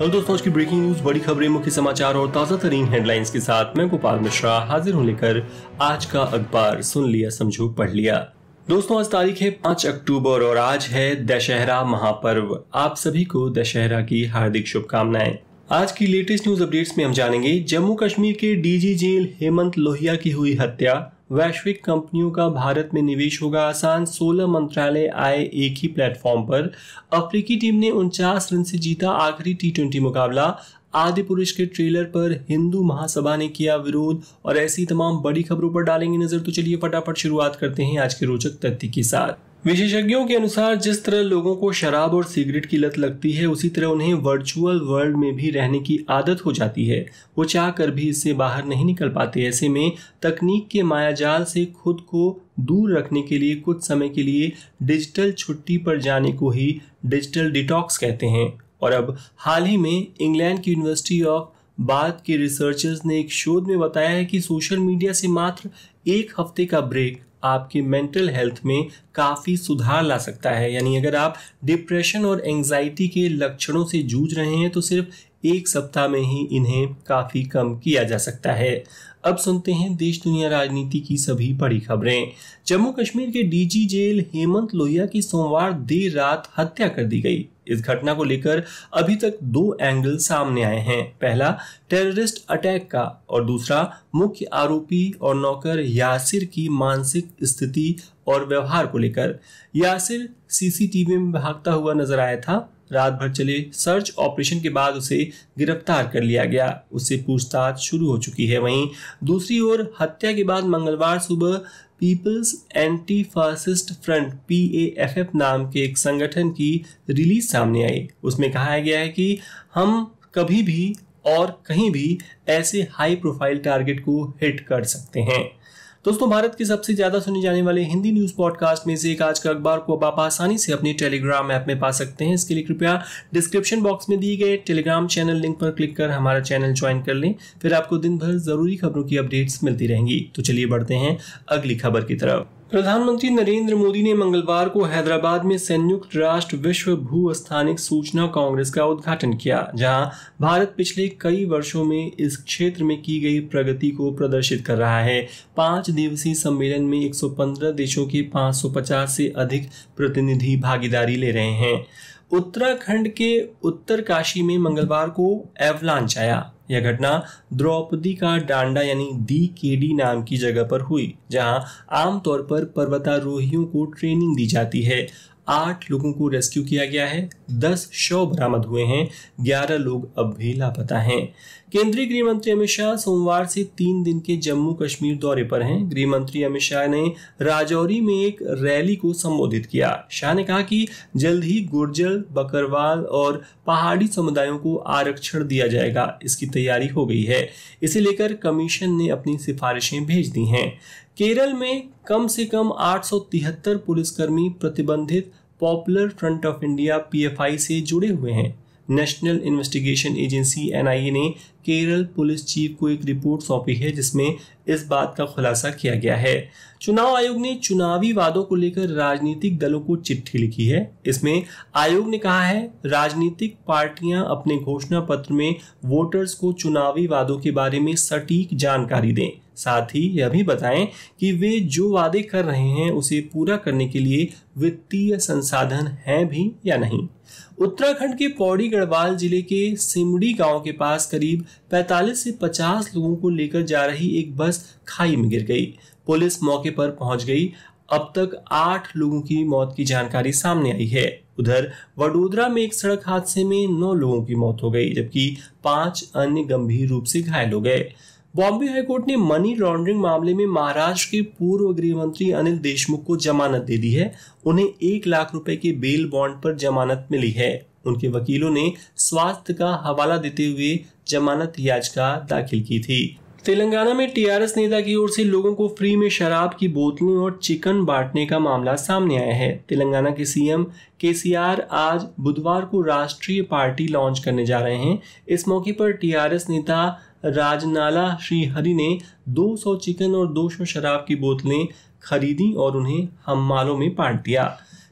hello दोस्तों आज की ब्रेकिंग न्यूज बड़ी खबरें मुख्य समाचार और ताजा तरीन हेडलाइंस के साथ मैं गोपाल मिश्रा हाजिर हूँ लेकर आज का अखबार सुन लिया समझो पढ़ लिया दोस्तों आज तारीख है पांच अक्टूबर और आज है दशहरा महापर्व आप सभी को दशहरा की हार्दिक शुभकामनाएं आज की लेटेस्ट न्यूज अपडेट्स में हम जानेंगे जम्मू कश्मीर के डीजी जेल हेमंत लोहिया की हुई हत्या वैश्विक कंपनियों का भारत में निवेश होगा आसान 16 मंत्रालय आए एक ही प्लेटफॉर्म पर अफ्रीकी टीम ने उनचास रन से जीता आखिरी टी ट्वेंटी मुकाबला आदि पुरुष के ट्रेलर पर हिंदू महासभा ने किया विरोध और ऐसी तमाम बड़ी खबरों पर डालेंगे नजर तो चलिए फटाफट शुरुआत करते हैं आज के रोचक तथ्य के साथ विशेषज्ञों के अनुसार जिस तरह लोगों को शराब और सिगरेट की लत लगती है उसी तरह उन्हें वर्चुअल वर्ल्ड में भी रहने की आदत हो जाती है वो चाह कर भी इससे बाहर नहीं निकल पाते ऐसे में तकनीक के मायाजाल से खुद को दूर रखने के लिए कुछ समय के लिए डिजिटल छुट्टी पर जाने को ही डिजिटल डिटॉक्स कहते हैं और अब हाल ही में इंग्लैंड की यूनिवर्सिटी ऑफ बाथ के रिसर्चर्स ने एक शोध में बताया है कि सोशल मीडिया से मात्र एक हफ्ते का ब्रेक आपकी मेंटल हेल्थ में काफ़ी सुधार ला सकता है यानी अगर आप डिप्रेशन और एंजाइटी के लक्षणों से जूझ रहे हैं तो सिर्फ एक सप्ताह में ही इन्हें काफ़ी कम किया जा सकता है अब सुनते हैं देश दुनिया राजनीति की सभी बड़ी खबरें जम्मू कश्मीर के डीजी जेल हेमंत लोहिया की सोमवार देर रात हत्या कर दी गई इस घटना को लेकर अभी तक दो एंगल सामने आए हैं पहला टेररिस्ट अटैक का और दूसरा मुख्य आरोपी और नौकर यासिर की मानसिक स्थिति और व्यवहार को लेकर यासिर सीसीटीवी में भागता हुआ नजर आया था रात भर चले सर्च ऑपरेशन के बाद उसे गिरफ्तार कर लिया गया उससे पूछताछ शुरू हो चुकी है वहीं दूसरी ओर हत्या के बाद मंगलवार सुबह People's Anti Fascist Front F नाम के एक संगठन की रिलीज सामने आई उसमें कहा गया है कि हम कभी भी और कहीं भी ऐसे हाई प्रोफाइल टारगेट को हिट कर सकते हैं दोस्तों भारत की सबसे ज्यादा सुनी जाने वाले हिंदी न्यूज पॉडकास्ट में से एक आज का अखबार को आप आसानी से अपने टेलीग्राम ऐप में पा सकते हैं इसके लिए कृपया डिस्क्रिप्शन बॉक्स में दिए गए टेलीग्राम चैनल लिंक पर क्लिक कर हमारा चैनल ज्वाइन कर लें फिर आपको दिन भर जरूरी खबरों की अपडेट्स मिलती रहेंगी तो चलिए बढ़ते हैं अगली खबर की तरफ प्रधानमंत्री नरेंद्र मोदी ने मंगलवार को हैदराबाद में संयुक्त राष्ट्र विश्व भू स्थानिक सूचना कांग्रेस का उद्घाटन किया जहां भारत पिछले कई वर्षों में इस क्षेत्र में की गई प्रगति को प्रदर्शित कर रहा है पांच दिवसीय सम्मेलन में 115 देशों के 550 से अधिक प्रतिनिधि भागीदारी ले रहे हैं उत्तराखंड के उत्तरकाशी में मंगलवार को एवलांच आया यह घटना द्रौपदी का डांडा यानी दी केडी नाम की जगह पर हुई जहां आमतौर पर पर्वतारोहियों को ट्रेनिंग दी जाती है आठ लोगों को रेस्क्यू किया गया है दस शव बरामद हुए हैं ग्यारह लोग अब भी लापता हैं केंद्रीय गृह मंत्री अमित शाह सोमवार से तीन दिन के जम्मू कश्मीर दौरे पर हैं गृह मंत्री अमित शाह ने राजौरी में एक रैली को संबोधित किया शाह ने कहा कि जल्द ही गुर्जर बकरवाल और पहाड़ी समुदायों को आरक्षण दिया जाएगा इसकी तैयारी हो गई है इसे लेकर कमीशन ने अपनी सिफारिशें भेज दी हैं केरल में कम से कम 873 पुलिसकर्मी प्रतिबंधित Popular Front of India PFI से जुड़े हुए हैं नेशनल इन्वेस्टिगेशन एजेंसी एन ने केरल पुलिस चीफ को एक रिपोर्ट सौंपी है जिसमें इस बात का खुलासा किया गया है चुनाव आयोग ने चुनावी वादों को लेकर राजनीतिक दलों को चिट्ठी लिखी है इसमें आयोग ने कहा है राजनीतिक पार्टियां अपने घोषणा पत्र में वोटर्स को चुनावी वादों के बारे में सटीक जानकारी दें साथ ही यह भी बताएं कि वे जो वादे कर रहे हैं उसे पूरा करने के लिए वित्तीय संसाधन हैं भी या नहीं उत्तराखंड के पौड़ी गढ़वाल जिले के सिमड़ी गांव के पास करीब 45 से 50 लोगों को लेकर जा रही एक बस खाई में गिर गई पुलिस मौके पर पहुंच गई अब तक आठ लोगों की मौत की जानकारी सामने आई है उधर वडोदरा में एक सड़क हादसे में नौ लोगों की मौत हो गई जबकि पांच अन्य गंभीर रूप से घायल हो गए बॉम्बे हाईकोर्ट ने मनी लॉन्ड्रिंग मामले में महाराष्ट्र के पूर्व गृह मंत्री अनिल देशमुख को जमानत दे दी है उन्हें एक लाख रुपए के बेल बॉन्ड पर जमानत मिली है उनके वकीलों ने स्वास्थ्य का हवाला देते हुए जमानत याचिका दाखिल की थी तेलंगाना में टीआरएस नेता की ओर से लोगों को फ्री में शराब की बोतलें और चिकन बांटने का मामला सामने आया है तेलंगाना के सीएम केसीआर आज बुधवार को राष्ट्रीय पार्टी लॉन्च करने जा रहे हैं इस मौके पर टीआरएस नेता राजनाला हरि ने 200 चिकन और 200 शराब की बोतलें खरीदी और उन्हें हम्मालों में बांट दिया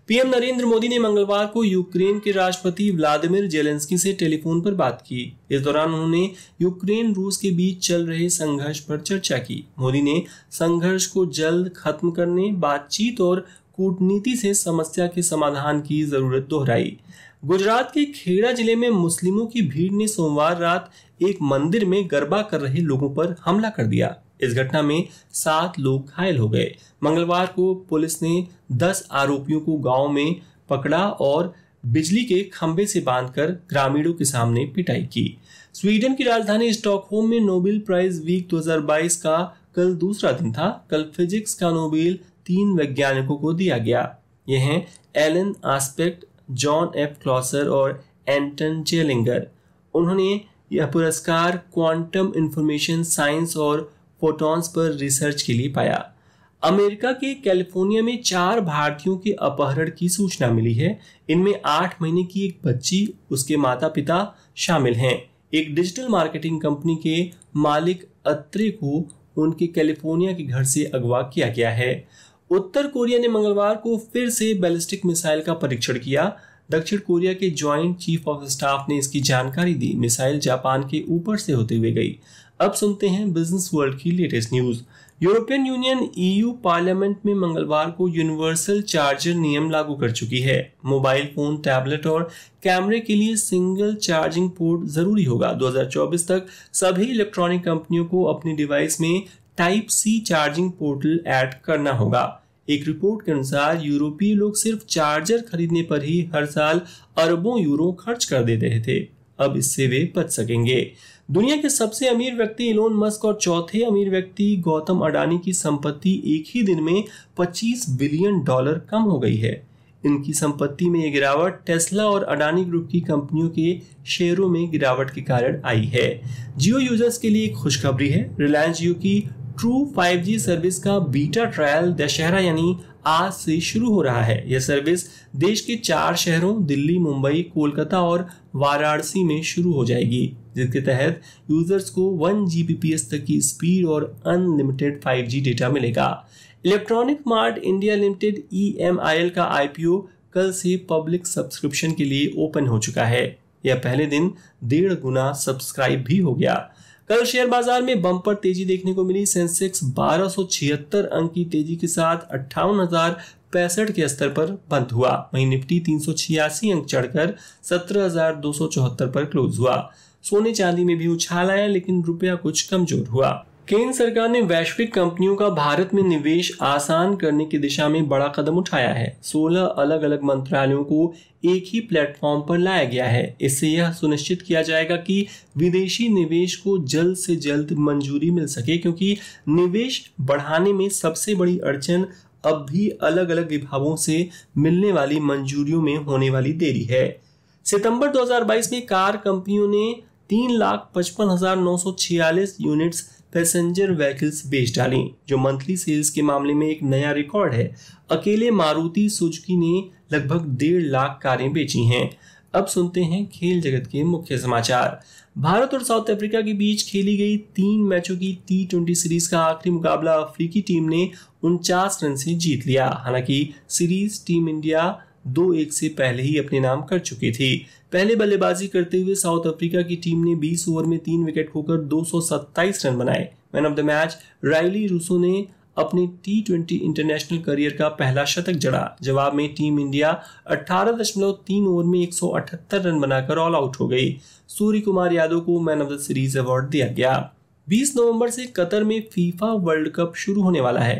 पीएम नरेंद्र मोदी ने मंगलवार को यूक्रेन के राष्ट्रपति व्लादिमीर जेलेंस्की से टेलीफोन पर बात की इस दौरान उन्होंने यूक्रेन रूस के बीच चल रहे संघर्ष पर चर्चा की मोदी ने संघर्ष को जल्द खत्म करने बातचीत और कूटनीति से समस्या के समाधान की जरूरत दोहराई गुजरात के खेड़ा जिले में मुस्लिमों की भीड़ ने सोमवार रात एक मंदिर में गरबा कर रहे लोगों पर हमला कर दिया इस घटना में सात लोग घायल हो गए मंगलवार को पुलिस ने दस आरोपियों को गांव में पकड़ा और बिजली के खंभे से बांधकर ग्रामीणों के सामने पिटाई की स्वीडन की राजधानी स्टॉकहोम में नोबेल प्राइज वीक 2022 का कल दूसरा दिन था कल फिजिक्स का नोबेल तीन वैज्ञानिकों को दिया गया यह Alain Aspect John F Clauser और एंटन जेलिंगर उन्होंने यह पुरस्कार क्वांटम इंफॉर्मेशन साइंस और फोटॉन्स पर रिसर्च के लिए पाया अमेरिका के कैलिफोर्निया में चार भारतीयों के अपहरण की सूचना मिली है इनमें आठ महीने की एक बच्ची उसके माता पिता शामिल हैं एक डिजिटल मार्केटिंग कंपनी के मालिक अत्रे को उनके कैलिफोर्निया के घर से अगवा किया गया है उत्तर कोरिया ने मंगलवार को फिर से बैलिस्टिक मिसाइल का परीक्षण किया दक्षिण कोरिया के ज्वाइंट चीफ ऑफ स्टाफ ने इसकी जानकारी दी मिसाइल जापान के ऊपर से होते हुए गई अब सुनते हैं बिजनेस वर्ल्ड की latest news European Union EU parliament में मंगलवार को यूनिवर्सल चार्जर नियम लागू कर चुकी है मोबाइल फोन टैबलेट और कैमरे के लिए सिंगल चार्जिंग पोर्ट जरूरी होगा 2024 तक सभी इलेक्ट्रॉनिक कंपनियों को अपनी डिवाइस में type C charging portal add करना होगा एक रिपोर्ट के अनुसार यूरोपीय लोग सिर्फ चार्जर खरीदने पर ही हर साल अरबों यूरो खर्च कर दे रहे थे अब इससे वे बच सकेंगे दुनिया के सबसे अमीर व्यक्ति इलोन मस्क और चौथे अमीर व्यक्ति गौतम अडानी की संपत्ति एक ही दिन में 25 बिलियन डॉलर कम हो गई है इनकी संपत्ति में यह गिरावट टेस्ला और अडानी ग्रुप की कंपनियों के शेयरों में गिरावट के कारण आई है जियो यूजर्स के लिए एक खुशखबरी है रिलायंस जियो की ट्रू 5G सर्विस का बीटा ट्रायल दशहरा यानी आज से शुरू हो रहा है यह सर्विस देश के चार शहरों दिल्ली मुंबई कोलकाता और वाराणसी में शुरू हो जाएगी जिसके तहत यूजर्स को 1 Gbps तक की स्पीड और अनलिमिटेड 5G डेटा मिलेगा इलेक्ट्रॉनिक मार्ट इंडिया लिमिटेड ई का आईपीओ कल से पब्लिक सब्सक्रिप्शन के लिए ओपन हो चुका है यह पहले दिन डेढ़ गुना सब्सक्राइब भी हो गया कल शेयर बाजार में बंपर तेजी देखने को मिली सेंसेक्स बारह अंक की तेजी के साथ अट्ठावन पैंसठ के स्तर पर बंद हुआ वहीं निफ्टी तीन अंक चढ़कर सत्रह पर क्लोज हुआ सोने चांदी में भी उछाल आया लेकिन रुपया कुछ कमजोर हुआ केंद्र सरकार ने वैश्विक कंपनियों का भारत में निवेश आसान करने की दिशा में बड़ा कदम उठाया है 16 अलग अलग मंत्रालयों को एक ही प्लेटफॉर्म पर लाया गया है इससे यह सुनिश्चित किया जाएगा कि विदेशी निवेश को जल्द से जल्द मंजूरी मिल सके क्योंकि निवेश बढ़ाने में सबसे बड़ी अड़चन अब भी अलग अलग विभागों से मिलने वाली मंजूरियों में होने वाली देरी है सितंबर 2022 में कार कंपनियों ने तीन लाख पचपन हजार नौ सौ छियालीस यूनिट्स पैसेंजर व्हीकल्स बेच डाली जो मंथली सेल्स के मामले में एक नया रिकॉर्ड है अकेले मारुति सुजुकी ने लगभग डेढ़ लाख कारें बेची हैं अब सुनते हैं खेल जगत के मुख्य समाचार भारत और साउथ अफ्रीका के बीच खेली गई तीन मैचों की टी ट्वेंटी सीरीज का आखिरी मुकाबला अफ्रीकी टीम ने उनचास रन से जीत लिया हालांकि सीरीज टीम इंडिया दो एक से पहले ही अपने नाम कर चुकी थी पहले बल्लेबाजी करते हुए साउथ अफ्रीका की टीम ने 20 ओवर में तीन विकेट खोकर 227 रन बनाए man of the match Rilee Rossouw ने अपने टी ट्वेंटी इंटरनेशनल करियर का पहला शतक जड़ा जवाब में टीम इंडिया 18.3 ओवर में 178 रन बनाकर ऑल आउट हो गई सूर्य कुमार यादव को man of the series award दिया गया 20 नवंबर से कतर में फीफा वर्ल्ड कप शुरू होने वाला है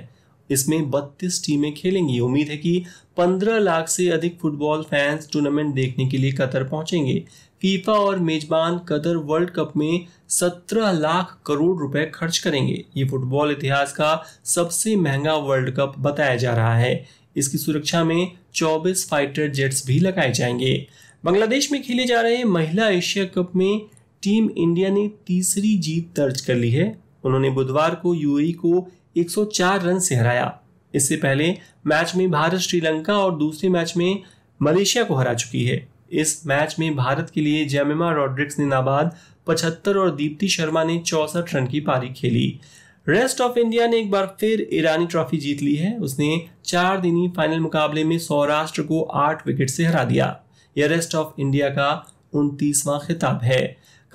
इसमें 32 टीमें खेलेंगी उम्मीद है कि 15 लाख से अधिक फुटबॉल फैंस टूर्नामेंट देखने के लिए कतर पहुंचेंगे फीफा और मेजबान कतर वर्ल्ड कप में 17 लाख करोड़ रुपए खर्च करेंगे ये फुटबॉल इतिहास का सबसे महंगा वर्ल्ड कप बताया जा रहा है इसकी सुरक्षा में 24 फाइटर जेट्स भी लगाए जाएंगे बांग्लादेश में खेले जा रहे महिला एशिया कप में टीम इंडिया ने तीसरी जीत दर्ज कर ली है उन्होंने बुधवार को यूएई को 104 रन से हराया इससे पहले मैच में भारत श्रीलंका और दूसरे मैच में मलेशिया को हरा चुकी है इस मैच में भारत के लिए जैमिमा रॉड्रिक्स ने नाबाद 75 और दीप्ति शर्मा ने चौसठ रन की पारी खेली रेस्ट ऑफ इंडिया ने एक बार फिर ईरानी ट्रॉफी जीत ली है उसने चार दिनी फाइनल मुकाबले में सौराष्ट्र को आठ विकेट से हरा दिया यह रेस्ट ऑफ इंडिया का उनतीसवां खिताब है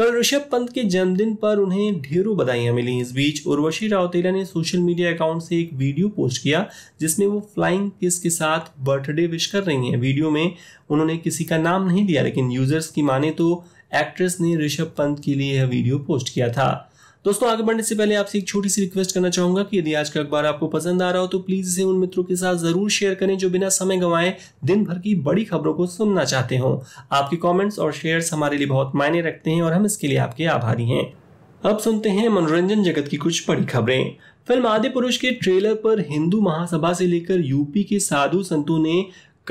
कल ऋषभ पंत के जन्मदिन पर उन्हें ढेरों बधाइयां मिली इस बीच उर्वशी रावतेला ने सोशल मीडिया अकाउंट से एक वीडियो पोस्ट किया जिसमें वो फ्लाइंग किस के साथ बर्थडे विश कर रही हैं वीडियो में उन्होंने किसी का नाम नहीं दिया लेकिन यूजर्स की माने तो एक्ट्रेस ने ऋषभ पंत के लिए यह वीडियो पोस्ट किया था दोस्तों आगे बढ़ने से पहले आपसे एक छोटी सी रिक्वेस्ट करना चाहूंगा कि यदि आज का अखबार आपको पसंद आ रहा हो तो प्लीज इसे उन मित्रों के साथ जरूर शेयर करें जो बिना समय गंवाए दिन भर की बड़ी खबरों को सुनना चाहते हो आपके कॉमेंट्स और शेयर हमारे लिए बहुत मायने रखते हैं और हम इसके लिए आपके आभारी हैं अब सुनते हैं मनोरंजन जगत की कुछ बड़ी खबरें फिल्म आदि पुरुष के ट्रेलर पर हिंदू महासभा से लेकर यूपी के साधु संतों ने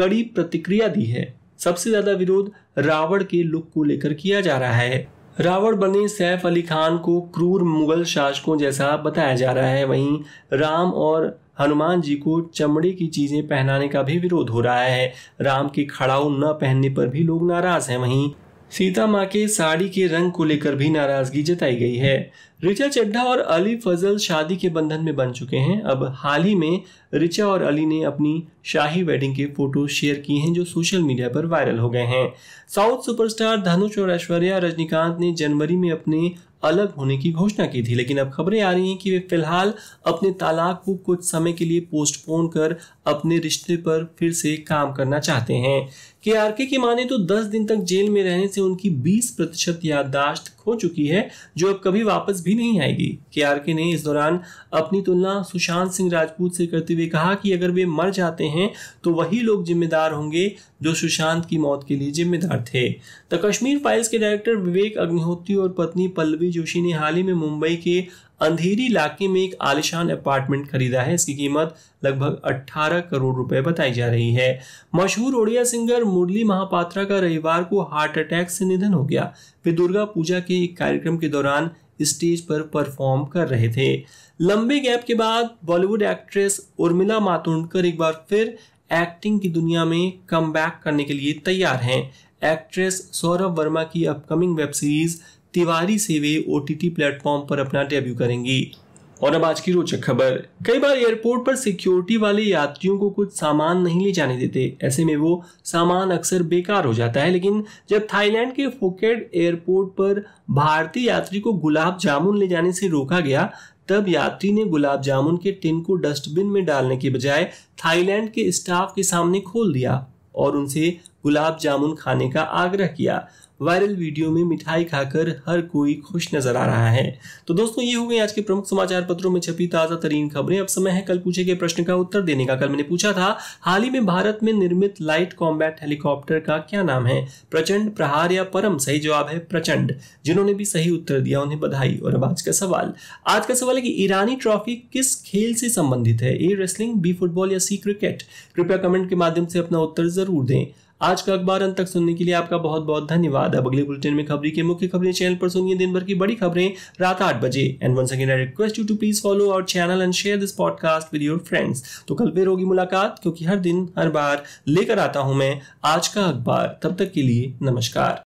कड़ी प्रतिक्रिया दी है सबसे ज्यादा विरोध रावण के लुक को लेकर किया जा रहा है रावण बने सैफ अली खान को क्रूर मुगल शासकों जैसा बताया जा रहा है वहीं राम और हनुमान जी को चमड़े की चीजें पहनाने का भी विरोध हो रहा है राम के खड़ाऊ न पहनने पर भी लोग नाराज हैं वहीं सीता माँ के साड़ी के रंग को लेकर भी नाराजगी जताई गई है रिचा चड्ढा और अली फजल शादी के बंधन में बन चुके हैं अब हाल ही में रिचा और अली ने अपनी शाही वेडिंग के फोटो शेयर किए हैं जो सोशल मीडिया पर वायरल हो गए हैं साउथ सुपरस्टार धनुष और ऐश्वर्या रजनीकांत ने जनवरी में अपने अलग होने की घोषणा की थी लेकिन अब खबरें आ रही हैं कि वे फिलहाल अपने तालाक को कुछ समय के लिए पोस्टपोन कर अपने रिश्ते पर फिर से काम करना चाहते हैं के आर के की माने तो 10 दिन तक जेल में रहने से उनकी 20 प्रतिशत याददाश्त खो चुकी है जो अब कभी वापस भी नहीं आएगी के आर के ने इस दौरान अपनी तुलना सुशांत सिंह राजपूत से करते हुए कहा कि अगर वे मर जाते हैं तो वही लोग जिम्मेदार होंगे जो सुशांत की मौत के लिए जिम्मेदार थे द कश्मीर फाइल्स के डायरेक्टर विवेक अग्निहोत्री और पत्नी पल्लवी जोशी ने हाल ही में मुंबई के अंधेरी इलाके में एक आलिशान अपार्टमेंट खरीदा है इसकी कीमत लगभग 18 करोड़ रुपए बताई जा रही है मशहूर ओडिया सिंगर मुरली महापात्रा का रविवार को हार्ट अटैक से निधन हो गया वे दुर्गा पूजा के एक कार्यक्रम के दौरान स्टेज पर परफॉर्म कर रहे थे लंबे गैप के बाद बॉलीवुड एक्ट्रेस उर्मिला मातोंडकर एक बार फिर एक्टिंग की दुनिया में कम करने के लिए तैयार हैं एक्ट्रेस सौरभ वर्मा की अपकमिंग वेब सीरीज तिवारी से वे ओ प्लेटफॉर्म पर अपना डेब्यू करेंगी और अब आज की रोचक खबर कई बार एयरपोर्ट पर सिक्योरिटी वाले यात्रियों को कुछ सामान नहीं ले जाने देते ऐसे में वो सामान अक्सर बेकार हो जाता है लेकिन जब थाईलैंड के फुकेट एयरपोर्ट पर भारतीय यात्री को गुलाब जामुन ले जाने से रोका गया तब यात्री ने गुलाब जामुन के टिन को डस्टबिन में डालने के बजाय थाईलैंड के स्टाफ के सामने खोल दिया और उनसे गुलाब जामुन खाने का आग्रह किया वायरल वीडियो में मिठाई खाकर हर कोई खुश नजर आ रहा है तो दोस्तों ये हो गए आज के प्रमुख समाचार पत्रों में छपी ताजा तरीन खबरें अब समय है कल पूछे गए प्रश्न का उत्तर देने का कल मैंने पूछा था हाल ही में भारत में निर्मित लाइट कॉम्बैट हेलीकॉप्टर का क्या नाम है प्रचंड प्रहार या परम सही जवाब है प्रचंड जिन्होंने भी सही उत्तर दिया उन्हें बधाई और अब आज का सवाल आज का सवाल है कि ईरानी ट्रॉफी किस खेल से संबंधित है ए रेसलिंग बी फुटबॉल या सी क्रिकेट कृपया कमेंट के माध्यम से अपना उत्तर जरूर दें आज का अखबार अंत तक सुनने के लिए आपका बहुत बहुत धन्यवाद अब अगले बुलेटिन में खबरी के मुख्य खबरें चैनल पर सुनिए दिन भर की बड़ी खबरें रात आठ बजे and one second I request you to please follow our channel and share this podcast with your friends तो कल फिर होगी मुलाकात क्योंकि हर दिन हर बार लेकर आता हूं मैं आज का अखबार तब तक के लिए नमस्कार